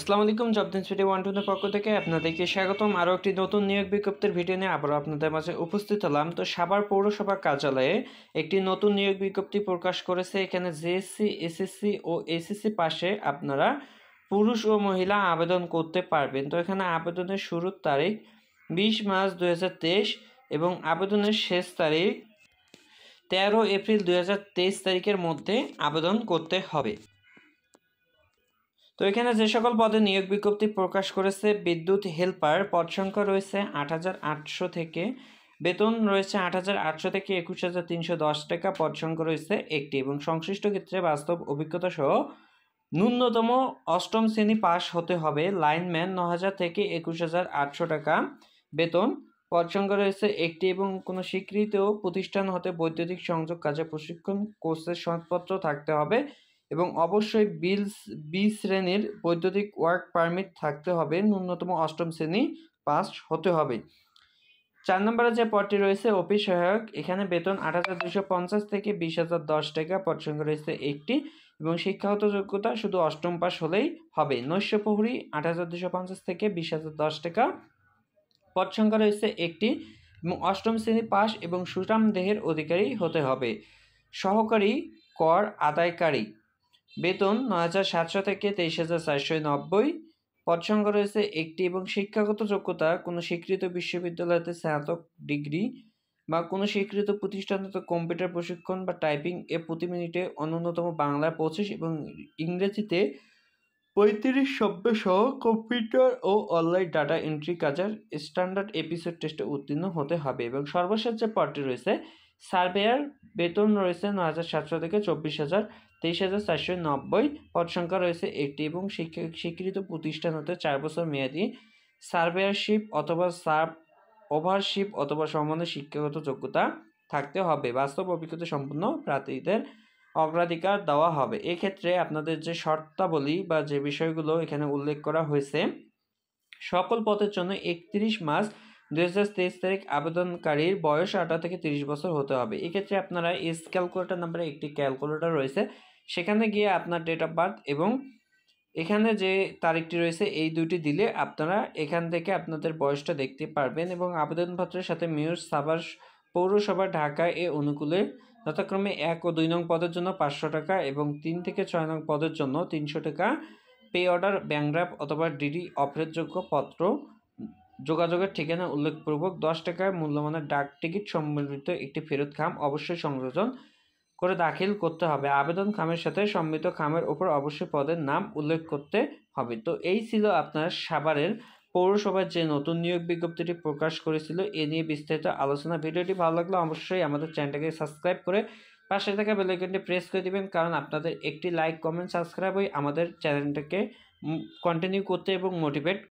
আসসালামু আলাইকুম জব দিন সিটি ওয়ান টুনের পক্ষ থেকে আপনাদেরকে স্বাগতম আরও একটি নতুন নিয়োগ বিজ্ঞপ্তির ভিডিও নিয়ে আবারও আপনাদের মাঝে উপস্থিত হলাম তো সাবার পৌরসভা কার্যালয়ে একটি নতুন নিয়োগ বিজ্ঞপ্তি প্রকাশ করেছে এখানে জেএসসি এসএসসি ও এসএসসি পাশে আপনারা পুরুষ ও মহিলা আবেদন করতে পারবেন তো এখানে আবেদনের শুরুর তারিখ বিশ মার্চ দু এবং আবেদনের শেষ তারিখ তেরো এপ্রিল দু তারিখের মধ্যে আবেদন করতে হবে তো এখানে যে সকল পদে নিয়োগ বিজ্ঞপ্তি প্রকাশ করেছে বিদ্যুৎ হেল্পার পদ সংখ্যা রয়েছে আট হাজার আটশো থেকে বেতন রয়েছে আট হাজার আটশো থেকে একুশ হাজার তিনশো দশ টাকা পদ সংখ্যা রয়েছে একটি এবং সংশ্লিষ্ট ক্ষেত্রে বাস্তব অভিজ্ঞতা সহ ন্যূনতম অষ্টম শ্রেণী পাশ হতে হবে লাইনম্যান ন হাজার থেকে একুশ হাজার আটশো টাকা বেতন পদ সংখ্যা রয়েছে একটি এবং কোনো স্বীকৃত প্রতিষ্ঠান হতে বৈদ্যুতিক সংযোগ কাজে প্রশিক্ষণ কোর্সের সনদপত্র থাকতে হবে এবং অবশ্যই বিলস বি শ্রেণীর বৈদ্যুতিক ওয়ার্ক পারমিট থাকতে হবে ন্যূনতম অষ্টম শ্রেণী পাস হতে হবে চার নম্বরে যে পদটি রয়েছে অফিস সহায়ক এখানে বেতন আট হাজার দুশো পঞ্চাশ থেকে বিশ হাজার দশ টাকা পদ সংখ্যা রয়েছে একটি এবং শিক্ষাগত যোগ্যতা শুধু অষ্টম পাস হলেই হবে নৈশ প্রহরী আট হাজার দুশো পঞ্চাশ থেকে বিশ হাজার দশ টাকা পদ সংখ্যা রয়েছে একটি এবং অষ্টম শ্রেণী পাস এবং সুটাম দেহের অধিকারী হতে হবে সহকারী কর আদায়কারী বেতন নয় হাজার সাতশো থেকে তেইশ হাজার চারশো নব্বই সংখ্যা রয়েছে একটি এবং শিক্ষাগত যোগ্যতা কোনো স্বীকৃত বিশ্ববিদ্যালয়তে স্নাতক ডিগ্রি বা কোনো স্বীকৃত প্রতিষ্ঠানত কম্পিউটার প্রশিক্ষণ বা টাইপিং এ প্রতি মিনিটে অন্যতম বাংলা পঁচিশ এবং ইংরেজিতে পঁয়ত্রিশ শব্দ সহ কম্পিউটার ও অনলাইন ডাটা এন্ট্রি কাজের স্ট্যান্ডার্ড এপিসোড টেস্টে উত্তীর্ণ হতে হবে এবং সর্বশেষ যে পদটি রয়েছে সার্ভেয়ার বেতন রয়েছে ন হাজার সাতশো থেকে চব্বিশ হাজার তেইশ হাজার চারশো নব্বই পদ সংখ্যা রয়েছে একটি এবং স্বীকৃত প্রতিষ্ঠান হতে চার বছর মেয়াদি সার্ভেয়ারশিপ অথবা সার্ভ ওভারশিপ অথবা সম্বন্ধে শিক্ষাগত যোগ্যতা থাকতে হবে বাস্তব অভিজ্ঞতা সম্পন্ন প্রার্থীদের অগ্রাধিকার দেওয়া হবে এক্ষেত্রে আপনাদের যে শর্তাবলী বা যে বিষয়গুলো এখানে উল্লেখ করা হয়েছে সকল পদের জন্য একত্রিশ মার্চ দু হাজার তেইশ তারিখ আবেদনকারীর বয়স আঠারো থেকে তিরিশ বছর হতে হবে এক্ষেত্রে আপনারা এস ক্যালকুলেটার নাম্বারে একটি ক্যালকুলেটার রয়েছে সেখানে গিয়ে আপনার ডেট অফ বার্থ এবং এখানে যে তারিখটি রয়েছে এই দুটি দিলে আপনারা এখান থেকে আপনাদের বয়সটা দেখতে পারবেন এবং আবেদনপত্রের সাথে মেয়র সাভার পৌরসভা ঢাকা এ অনুকূলে যথাক্রমে এক ও দুই নং পদের জন্য পাঁচশো টাকা এবং তিন থেকে ছয় নং পদের জন্য তিনশো টাকা পে অর্ডার ব্যাংরাপ অথবা ডিডি অফেরযোগ্য পত্র যোগাযোগের ঠিকানা উল্লেখপূর্বক দশ টাকায় মূল্যমানের ডাক টিকিট সম্বলিত একটি ফেরত খাম অবশ্যই সংযোজন করে দাখিল করতে হবে আবেদন খামের সাথে সম্মিলিত খামের উপর অবশ্যই পদের নাম উল্লেখ করতে হবে তো এই ছিল আপনার সাভারের পৌরসভার যে নতুন নিয়োগ বিজ্ঞপ্তিটি প্রকাশ করেছিল এ নিয়ে বিস্তারিত আলোচনা ভিডিওটি ভালো লাগলে অবশ্যই আমাদের চ্যানেলটাকে সাবস্ক্রাইব করে পাশে থাকা বেলাইকনটি প্রেস করে দিবেন কারণ আপনাদের একটি লাইক কমেন্ট সাবস্ক্রাইব হয়ে আমাদের চ্যানেলটাকে কন্টিনিউ করতে এবং মোটিভেট